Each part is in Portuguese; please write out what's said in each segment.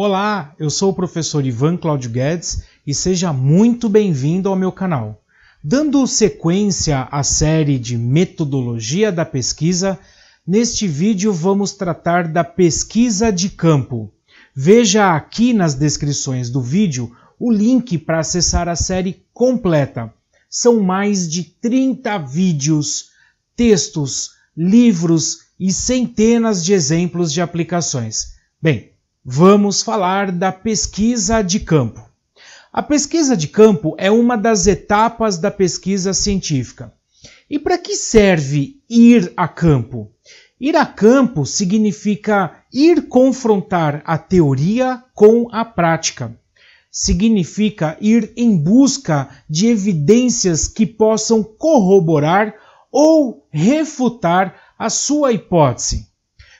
Olá, eu sou o professor Ivan Cláudio Guedes e seja muito bem-vindo ao meu canal. Dando sequência à série de Metodologia da Pesquisa, neste vídeo vamos tratar da pesquisa de campo. Veja aqui nas descrições do vídeo o link para acessar a série completa. São mais de 30 vídeos, textos, livros e centenas de exemplos de aplicações. Bem, vamos falar da pesquisa de campo. A pesquisa de campo é uma das etapas da pesquisa científica. E para que serve ir a campo? Ir a campo significa ir confrontar a teoria com a prática. Significa ir em busca de evidências que possam corroborar ou refutar a sua hipótese.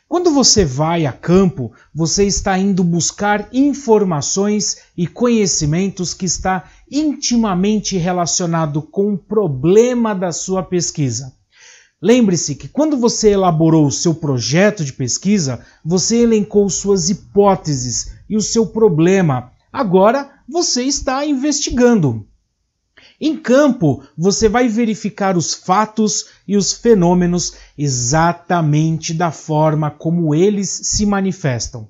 Quando você vai a campo, você está indo buscar informações e conhecimentos que está intimamente relacionado com o problema da sua pesquisa. Lembre-se que quando você elaborou o seu projeto de pesquisa, você elencou suas hipóteses e o seu problema. Agora você está investigando. Em campo, você vai verificar os fatos e os fenômenos exatamente da forma como eles se manifestam.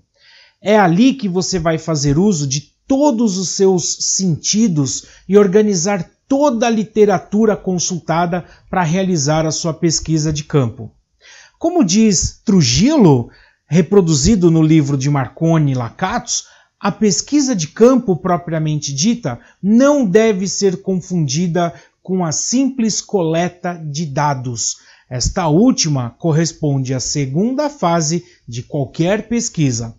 É ali que você vai fazer uso de todos os seus sentidos e organizar toda a literatura consultada para realizar a sua pesquisa de campo. Como diz Trujillo, reproduzido no livro de Marconi Lacatos, a pesquisa de campo propriamente dita não deve ser confundida com a simples coleta de dados. Esta última corresponde à segunda fase de qualquer pesquisa.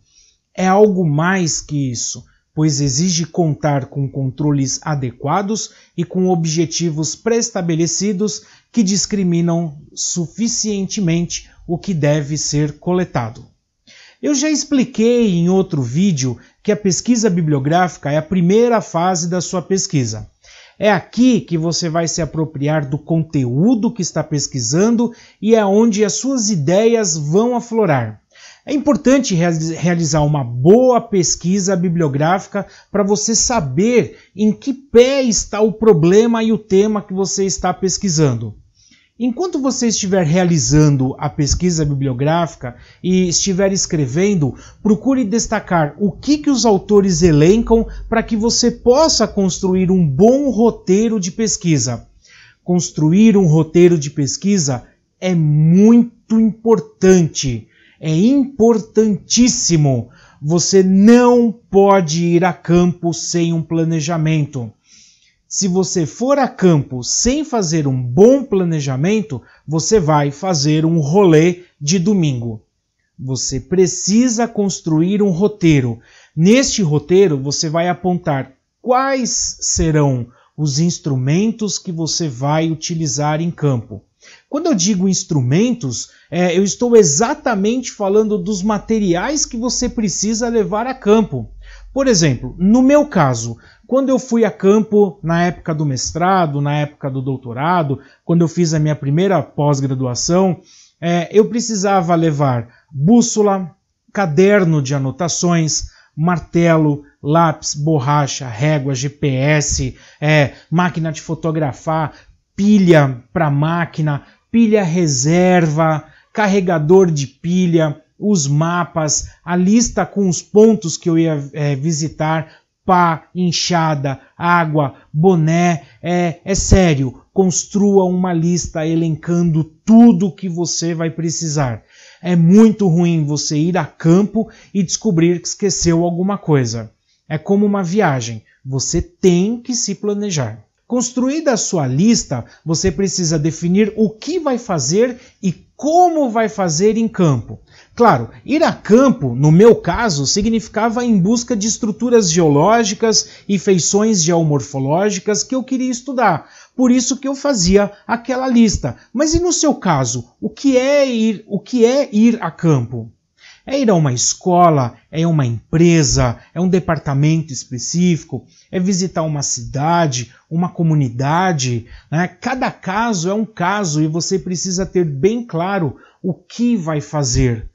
É algo mais que isso, pois exige contar com controles adequados e com objetivos pré-estabelecidos que discriminam suficientemente o que deve ser coletado. Eu já expliquei em outro vídeo que a pesquisa bibliográfica é a primeira fase da sua pesquisa. É aqui que você vai se apropriar do conteúdo que está pesquisando e é onde as suas ideias vão aflorar. É importante realizar uma boa pesquisa bibliográfica para você saber em que pé está o problema e o tema que você está pesquisando. Enquanto você estiver realizando a pesquisa bibliográfica e estiver escrevendo, procure destacar o que, que os autores elencam para que você possa construir um bom roteiro de pesquisa. Construir um roteiro de pesquisa é muito importante, é importantíssimo. Você não pode ir a campo sem um planejamento se você for a campo sem fazer um bom planejamento, você vai fazer um rolê de domingo. Você precisa construir um roteiro. Neste roteiro, você vai apontar quais serão os instrumentos que você vai utilizar em campo. Quando eu digo instrumentos, é, eu estou exatamente falando dos materiais que você precisa levar a campo. Por exemplo, no meu caso, quando eu fui a campo na época do mestrado, na época do doutorado, quando eu fiz a minha primeira pós-graduação, é, eu precisava levar bússola, caderno de anotações, martelo, lápis, borracha, régua, GPS, é, máquina de fotografar, pilha para máquina, pilha reserva, carregador de pilha, os mapas, a lista com os pontos que eu ia é, visitar, pá, enxada, água, boné. É, é sério, construa uma lista elencando tudo que você vai precisar. É muito ruim você ir a campo e descobrir que esqueceu alguma coisa. É como uma viagem, você tem que se planejar. Construída a sua lista, você precisa definir o que vai fazer e como vai fazer em campo. Claro, ir a campo, no meu caso, significava em busca de estruturas geológicas e feições geomorfológicas que eu queria estudar. Por isso que eu fazia aquela lista. Mas e no seu caso, o que é ir, o que é ir a campo? É ir a uma escola, é uma empresa, é um departamento específico, é visitar uma cidade, uma comunidade. Né? Cada caso é um caso e você precisa ter bem claro o que vai fazer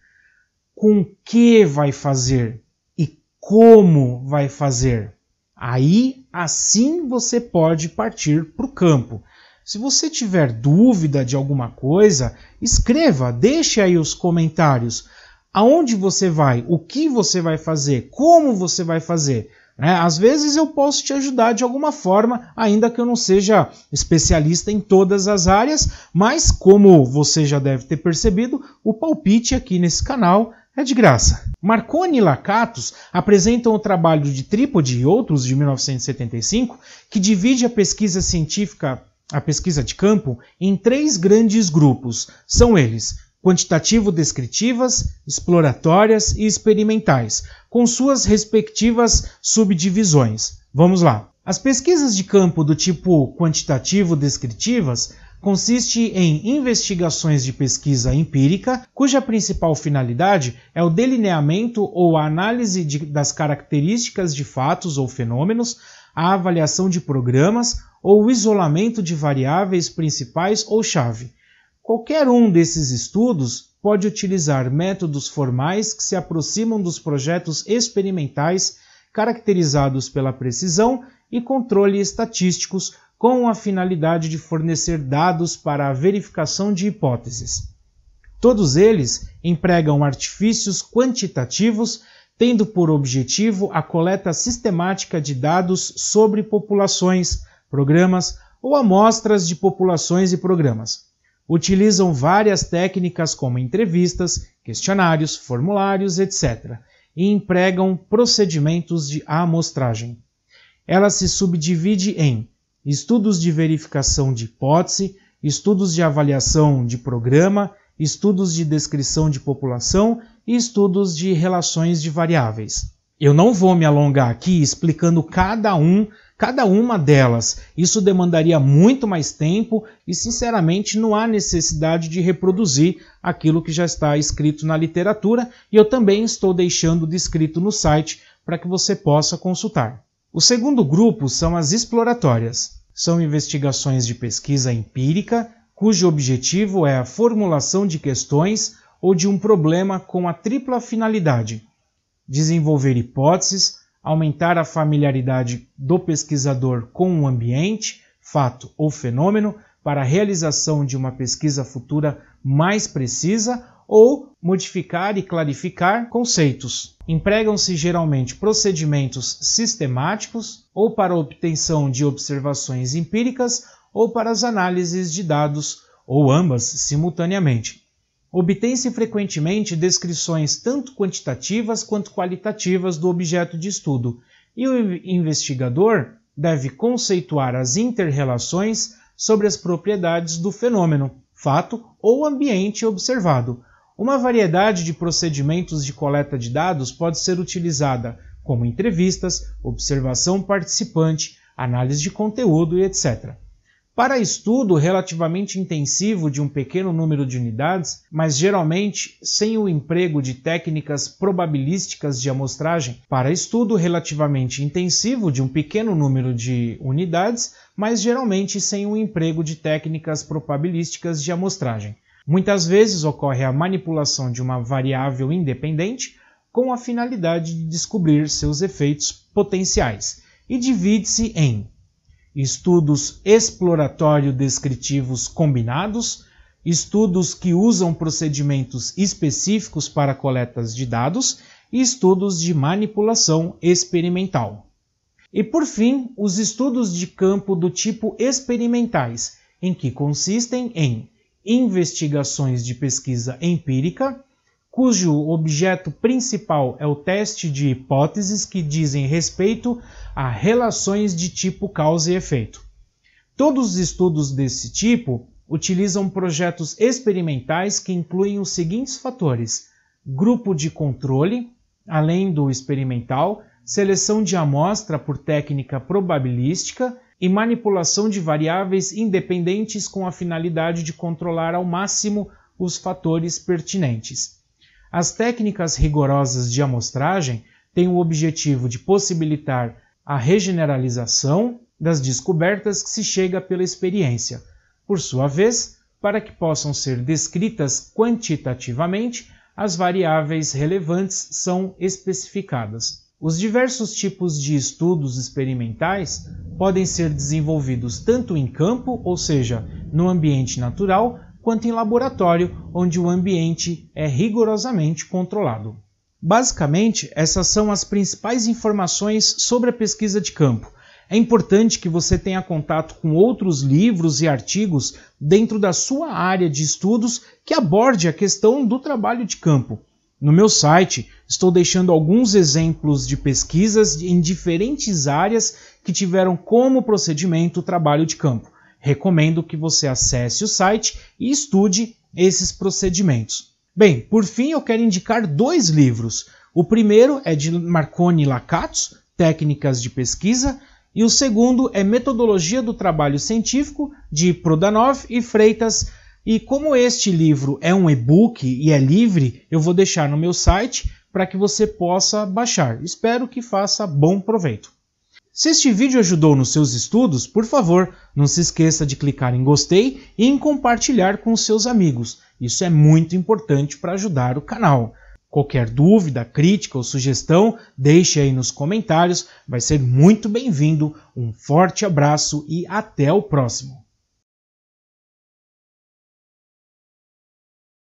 com que vai fazer e como vai fazer. Aí, assim você pode partir para o campo. Se você tiver dúvida de alguma coisa, escreva, deixe aí os comentários. Aonde você vai? O que você vai fazer? Como você vai fazer? Né? Às vezes eu posso te ajudar de alguma forma, ainda que eu não seja especialista em todas as áreas, mas como você já deve ter percebido, o palpite aqui nesse canal é de graça. Marconi e Lacatos apresentam o trabalho de Trípode e outros de 1975, que divide a pesquisa científica, a pesquisa de campo, em três grandes grupos. São eles quantitativo-descritivas, exploratórias e experimentais, com suas respectivas subdivisões. Vamos lá. As pesquisas de campo do tipo quantitativo-descritivas consiste em investigações de pesquisa empírica, cuja principal finalidade é o delineamento ou a análise de, das características de fatos ou fenômenos, a avaliação de programas ou o isolamento de variáveis principais ou chave. Qualquer um desses estudos pode utilizar métodos formais que se aproximam dos projetos experimentais caracterizados pela precisão e controle estatísticos com a finalidade de fornecer dados para a verificação de hipóteses. Todos eles empregam artifícios quantitativos, tendo por objetivo a coleta sistemática de dados sobre populações, programas ou amostras de populações e programas. Utilizam várias técnicas como entrevistas, questionários, formulários, etc., e empregam procedimentos de amostragem. Ela se subdivide em estudos de verificação de hipótese, estudos de avaliação de programa, estudos de descrição de população e estudos de relações de variáveis. Eu não vou me alongar aqui explicando cada um, cada uma delas. Isso demandaria muito mais tempo e, sinceramente, não há necessidade de reproduzir aquilo que já está escrito na literatura e eu também estou deixando descrito no site para que você possa consultar. O segundo grupo são as exploratórias. São investigações de pesquisa empírica, cujo objetivo é a formulação de questões ou de um problema com a tripla finalidade: desenvolver hipóteses, aumentar a familiaridade do pesquisador com o ambiente, fato ou fenômeno para a realização de uma pesquisa futura mais precisa ou modificar e clarificar conceitos. Empregam-se geralmente procedimentos sistemáticos ou para obtenção de observações empíricas ou para as análises de dados ou ambas simultaneamente. Obtém-se frequentemente descrições tanto quantitativas quanto qualitativas do objeto de estudo, e o investigador deve conceituar as interrelações sobre as propriedades do fenômeno, fato ou ambiente observado, uma variedade de procedimentos de coleta de dados pode ser utilizada, como entrevistas, observação participante, análise de conteúdo e etc. Para estudo relativamente intensivo de um pequeno número de unidades, mas geralmente sem o emprego de técnicas probabilísticas de amostragem, para estudo relativamente intensivo de um pequeno número de unidades, mas geralmente sem o emprego de técnicas probabilísticas de amostragem. Muitas vezes ocorre a manipulação de uma variável independente com a finalidade de descobrir seus efeitos potenciais e divide-se em estudos exploratório-descritivos combinados, estudos que usam procedimentos específicos para coletas de dados e estudos de manipulação experimental. E por fim, os estudos de campo do tipo experimentais, em que consistem em investigações de pesquisa empírica, cujo objeto principal é o teste de hipóteses que dizem respeito a relações de tipo causa e efeito. Todos os estudos desse tipo utilizam projetos experimentais que incluem os seguintes fatores: grupo de controle, além do experimental, seleção de amostra por técnica probabilística e manipulação de variáveis independentes com a finalidade de controlar ao máximo os fatores pertinentes. As técnicas rigorosas de amostragem têm o objetivo de possibilitar a regeneralização das descobertas que se chega pela experiência, por sua vez, para que possam ser descritas quantitativamente, as variáveis relevantes são especificadas. Os diversos tipos de estudos experimentais podem ser desenvolvidos tanto em campo, ou seja, no ambiente natural, quanto em laboratório, onde o ambiente é rigorosamente controlado. Basicamente, essas são as principais informações sobre a pesquisa de campo. É importante que você tenha contato com outros livros e artigos dentro da sua área de estudos que aborde a questão do trabalho de campo. No meu site, estou deixando alguns exemplos de pesquisas em diferentes áreas que tiveram como procedimento o trabalho de campo. Recomendo que você acesse o site e estude esses procedimentos. Bem, por fim, eu quero indicar dois livros. O primeiro é de Marconi Lacatos, Técnicas de Pesquisa, e o segundo é Metodologia do Trabalho Científico, de Prodanov e Freitas. E como este livro é um e-book e é livre, eu vou deixar no meu site para que você possa baixar. Espero que faça bom proveito. Se este vídeo ajudou nos seus estudos, por favor, não se esqueça de clicar em gostei e em compartilhar com seus amigos. Isso é muito importante para ajudar o canal. Qualquer dúvida, crítica ou sugestão, deixe aí nos comentários. Vai ser muito bem-vindo. Um forte abraço e até o próximo.